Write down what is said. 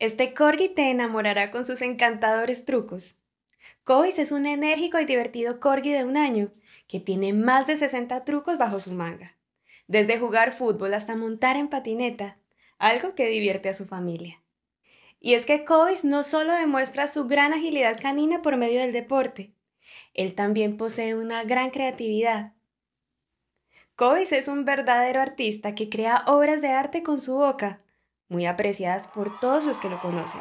Este corgi te enamorará con sus encantadores trucos. Cois es un enérgico y divertido corgi de un año que tiene más de 60 trucos bajo su manga, desde jugar fútbol hasta montar en patineta, algo que divierte a su familia. Y es que Cois no solo demuestra su gran agilidad canina por medio del deporte, él también posee una gran creatividad. Cois es un verdadero artista que crea obras de arte con su boca muy apreciadas por todos los que lo conocen.